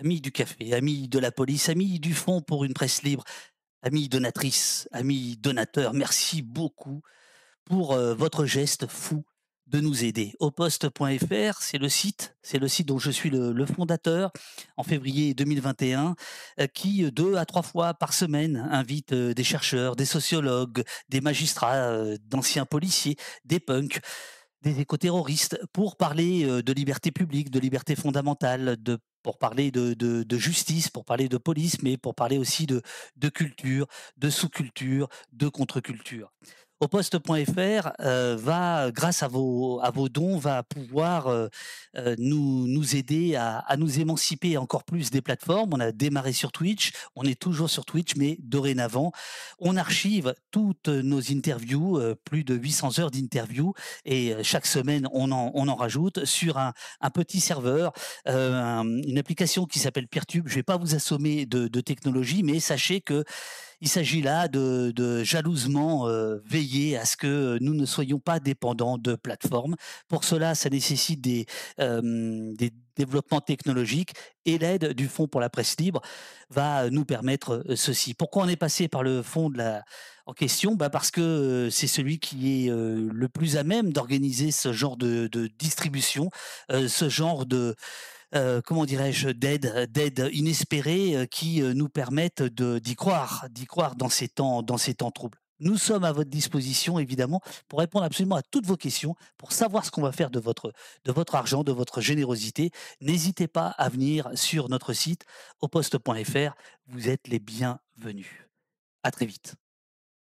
Amis du café, amis de la police, amis du Fonds pour une presse libre, amis donatrices, amis donateurs, merci beaucoup pour euh, votre geste fou de nous aider. Oposte.fr, c'est le site, c'est le site dont je suis le, fondateur en février 2021, euh, qui euh, deux à trois fois par semaine invite des chercheurs, des sociologues, des magistrats, d'anciens policiers, des punks des éco-terroristes pour parler de liberté publique, de liberté fondamentale, de pour parler de, justice, pour parler de police, mais pour parler aussi de, de culture, de sous-culture, de contre-culture au euh, va, grâce à vos, dons, va pouvoir euh, euh, nous, aider à, nous émanciper encore plus des plateformes. On a démarré sur Twitch, on est toujours sur Twitch, mais dorénavant, on archive toutes nos interviews, plus de 800 heures d'interviews, et chaque semaine, on en, rajoute sur un, petit serveur, une application qui s'appelle Peertube. Je ne vais pas vous assommer de, de technologie, mais sachez que il s'agit là de, jalousement euh, veiller à ce que nous ne soyons pas dépendants de plateformes. Pour cela, ça nécessite des, euh, des développements technologiques et l'aide du Fonds pour la presse libre va nous permettre euh, ceci. Pourquoi on est passé par le fonds de la, en question bah, Parce que c'est celui qui est le plus à même d'organiser ce genre de distribution, ce genre de euh, comment dirais-je, d'aide, euh, d'aide inespérée euh, qui nous permettent d'y croire, d'y croire dans ces temps, dans ces temps troubles. Nous sommes à votre disposition, évidemment, pour répondre absolument à toutes vos questions, pour savoir ce qu'on va faire de votre, de votre argent, de votre générosité. N'hésitez pas à venir sur notre site oposte.fr. Vous êtes les bienvenus. À très vite.